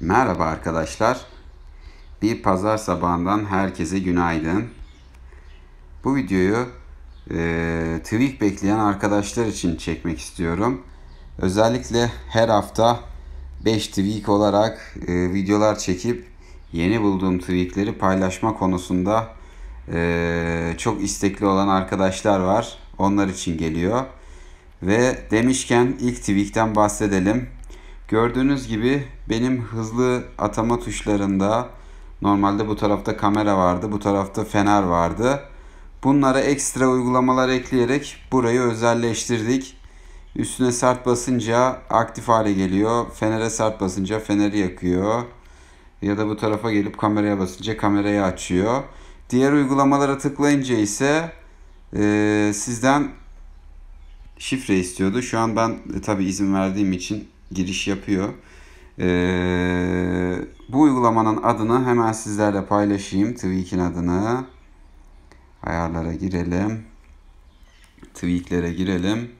Merhaba arkadaşlar. Bir pazar sabahından herkese günaydın. Bu videoyu e, tweak bekleyen arkadaşlar için çekmek istiyorum. Özellikle her hafta 5 tweak olarak e, videolar çekip yeni bulduğum tweakleri paylaşma konusunda e, çok istekli olan arkadaşlar var. Onlar için geliyor. Ve demişken ilk tweakten bahsedelim. Gördüğünüz gibi benim hızlı atama tuşlarında normalde bu tarafta kamera vardı, bu tarafta fener vardı. Bunlara ekstra uygulamalar ekleyerek burayı özelleştirdik. Üstüne sert basınca aktif hale geliyor. Fenere sert basınca feneri yakıyor. Ya da bu tarafa gelip kameraya basınca kamerayı açıyor. Diğer uygulamalara tıklayınca ise e, sizden şifre istiyordu. Şu an ben e, tabi izin verdiğim için giriş yapıyor. Ee, bu uygulamanın adını hemen sizlerle paylaşayım. Tweak'in adını. Ayarlara girelim. Tweak'lere girelim.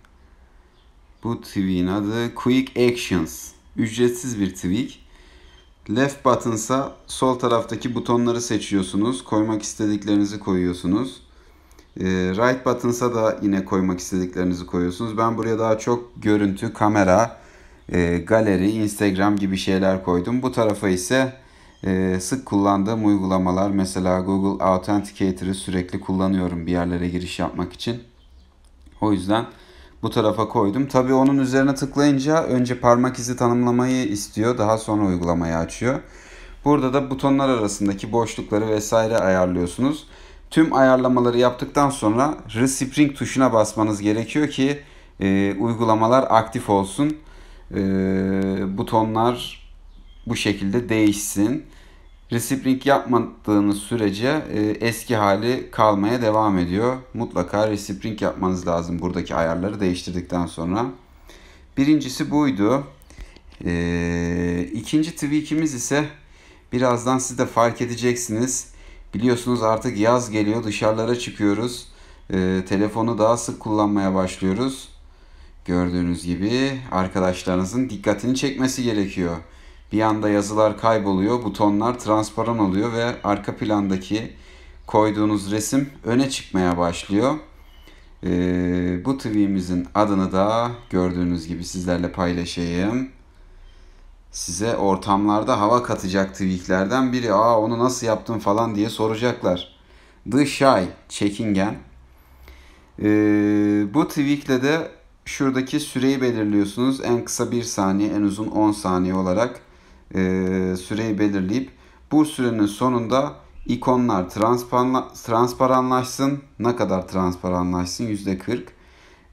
Bu tweak'in adı Quick Actions. Ücretsiz bir tweak. Left button'sa sol taraftaki butonları seçiyorsunuz. Koymak istediklerinizi koyuyorsunuz. Ee, right button'sa da yine koymak istediklerinizi koyuyorsunuz. Ben buraya daha çok görüntü, kamera, e, galeri, Instagram gibi şeyler koydum. Bu tarafa ise e, sık kullandığım uygulamalar mesela Google Authenticator'ı sürekli kullanıyorum bir yerlere giriş yapmak için. O yüzden bu tarafa koydum. Tabi onun üzerine tıklayınca önce parmak izi tanımlamayı istiyor. Daha sonra uygulamayı açıyor. Burada da butonlar arasındaki boşlukları vesaire ayarlıyorsunuz. Tüm ayarlamaları yaptıktan sonra respring tuşuna basmanız gerekiyor ki e, uygulamalar aktif olsun e, butonlar bu şekilde değişsin. Respring yapmadığınız sürece e, eski hali kalmaya devam ediyor. Mutlaka respring yapmanız lazım buradaki ayarları değiştirdikten sonra. Birincisi buydu. E, ikinci tweakimiz ise birazdan siz de fark edeceksiniz. Biliyorsunuz artık yaz geliyor dışarılara çıkıyoruz. E, telefonu daha sık kullanmaya başlıyoruz. Gördüğünüz gibi arkadaşlarınızın dikkatini çekmesi gerekiyor. Bir anda yazılar kayboluyor, butonlar transparan oluyor ve arka plandaki koyduğunuz resim öne çıkmaya başlıyor. Ee, bu tweetimizin adını da gördüğünüz gibi sizlerle paylaşayım. Size ortamlarda hava katacak tweetlerden biri. Aa onu nasıl yaptın falan diye soracaklar. The Shy, çekingen. Ee, bu tweetle de şuradaki süreyi belirliyorsunuz. En kısa 1 saniye, en uzun 10 saniye olarak e, süreyi belirleyip bu sürenin sonunda ikonlar transparanlaşsın. Ne kadar transparanlaşsın?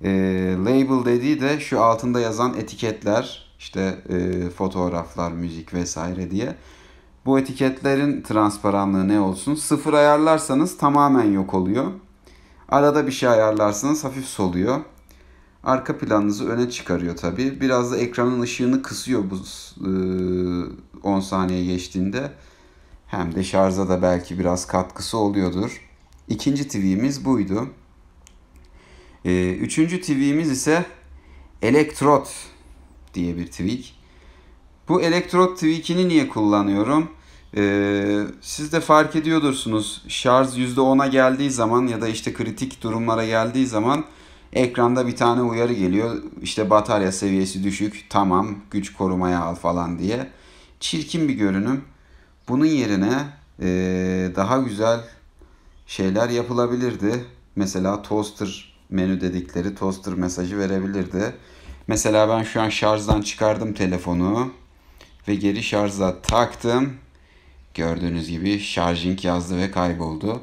%40. E, label dediği de şu altında yazan etiketler, işte e, fotoğraflar, müzik vesaire diye. Bu etiketlerin transparanlığı ne olsun? Sıfır ayarlarsanız tamamen yok oluyor. Arada bir şey ayarlarsanız hafif soluyor arka planınızı öne çıkarıyor tabii. Biraz da ekranın ışığını kısıyor bu 10 e, saniye geçtiğinde. Hem de şarja da belki biraz katkısı oluyordur. İkinci TV'miz buydu. E, üçüncü TV'miz ise elektrot diye bir tweak. Bu elektrot tweakini niye kullanıyorum? Ee, siz de fark ediyordursunuz şarj %10'a geldiği zaman ya da işte kritik durumlara geldiği zaman Ekranda bir tane uyarı geliyor. İşte batarya seviyesi düşük. Tamam güç korumaya al falan diye. Çirkin bir görünüm. Bunun yerine ee, daha güzel şeyler yapılabilirdi. Mesela toaster menü dedikleri toaster mesajı verebilirdi. Mesela ben şu an şarjdan çıkardım telefonu ve geri şarja taktım. Gördüğünüz gibi şarjink yazdı ve kayboldu.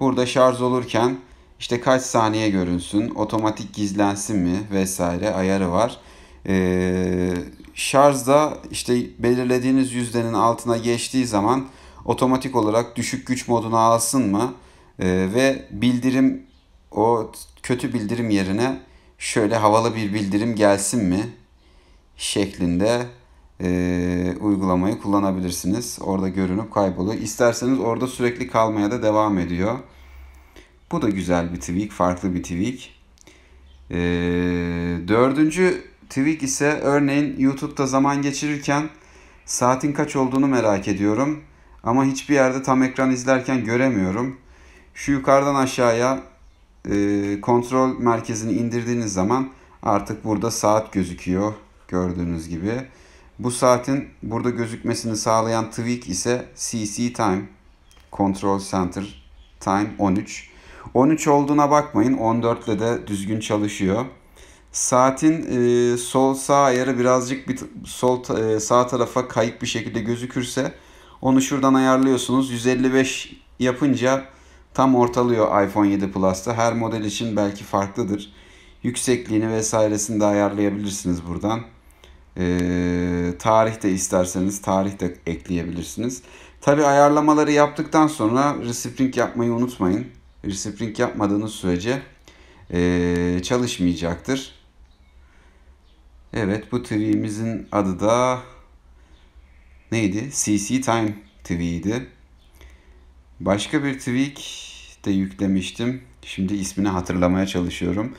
Burada şarj olurken işte kaç saniye görünsün, otomatik gizlensin mi vesaire ayarı var. Ee, şarjda işte belirlediğiniz yüzdenin altına geçtiği zaman otomatik olarak düşük güç moduna alsın mı ee, ve bildirim o kötü bildirim yerine şöyle havalı bir bildirim gelsin mi şeklinde e, uygulamayı kullanabilirsiniz. Orada görünüp kayboluyor. İsterseniz orada sürekli kalmaya da devam ediyor. Bu da güzel bir tweak, farklı bir tweak. Ee, dördüncü tweak ise örneğin YouTube'da zaman geçirirken saatin kaç olduğunu merak ediyorum. Ama hiçbir yerde tam ekran izlerken göremiyorum. Şu yukarıdan aşağıya e, kontrol merkezini indirdiğiniz zaman artık burada saat gözüküyor gördüğünüz gibi. Bu saatin burada gözükmesini sağlayan tweak ise CC Time Control Center Time 13. 13 olduğuna bakmayın. 14 ile de düzgün çalışıyor. Saatin e, sol sağ ayarı birazcık bir sol e, sağ tarafa kayık bir şekilde gözükürse onu şuradan ayarlıyorsunuz. 155 yapınca tam ortalıyor iPhone 7 Plus'ta. Her model için belki farklıdır. Yüksekliğini vesairesini de ayarlayabilirsiniz buradan. Ee, tarih de isterseniz tarih de ekleyebilirsiniz. Tabi ayarlamaları yaptıktan sonra respring yapmayı unutmayın respring yapmadığınız sürece e, çalışmayacaktır. Evet bu twee'imizin adı da neydi? CC Time twee'ydi. Başka bir tweak de yüklemiştim. Şimdi ismini hatırlamaya çalışıyorum.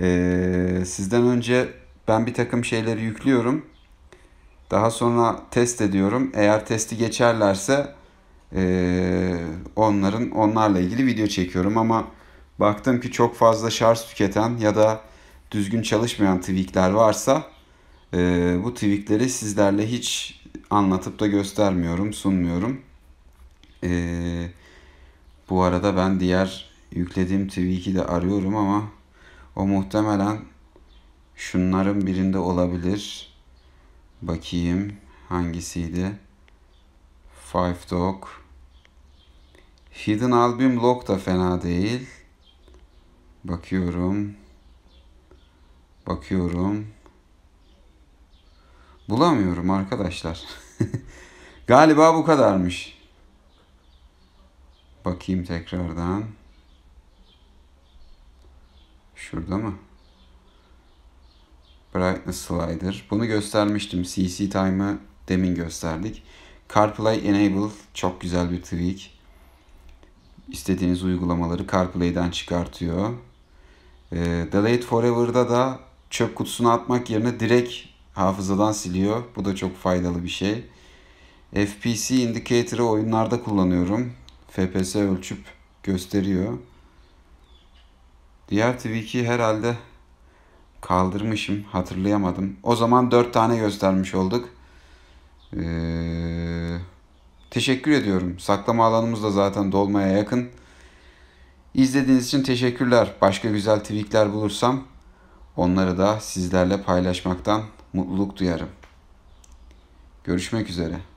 Ee, sizden önce ben bir takım şeyleri yüklüyorum. Daha sonra test ediyorum. Eğer testi geçerlerse ee, onların onlarla ilgili video çekiyorum ama baktım ki çok fazla şarj tüketen ya da düzgün çalışmayan tweakler varsa e, bu tweakleri sizlerle hiç anlatıp da göstermiyorum, sunmuyorum. Ee, bu arada ben diğer yüklediğim tweak'i de arıyorum ama o muhtemelen şunların birinde olabilir. Bakayım hangisiydi? Five Dog. Hidden Album Lock da fena değil. Bakıyorum. Bakıyorum. Bulamıyorum arkadaşlar. Galiba bu kadarmış. Bakayım tekrardan. Şurada mı? Brightness Slider. Bunu göstermiştim. CC Time'ı demin gösterdik. CarPlay Enable çok güzel bir tweak. İstediğiniz uygulamaları CarPlay'den çıkartıyor. E, ee, Delayed Forever'da da çöp kutusuna atmak yerine direkt hafızadan siliyor. Bu da çok faydalı bir şey. FPC Indicator'ı oyunlarda kullanıyorum. FPS ölçüp gösteriyor. Diğer tweak'i herhalde kaldırmışım. Hatırlayamadım. O zaman 4 tane göstermiş olduk. Ee, teşekkür ediyorum. Saklama alanımız da zaten dolmaya yakın. İzlediğiniz için teşekkürler. Başka güzel tweakler bulursam onları da sizlerle paylaşmaktan mutluluk duyarım. Görüşmek üzere.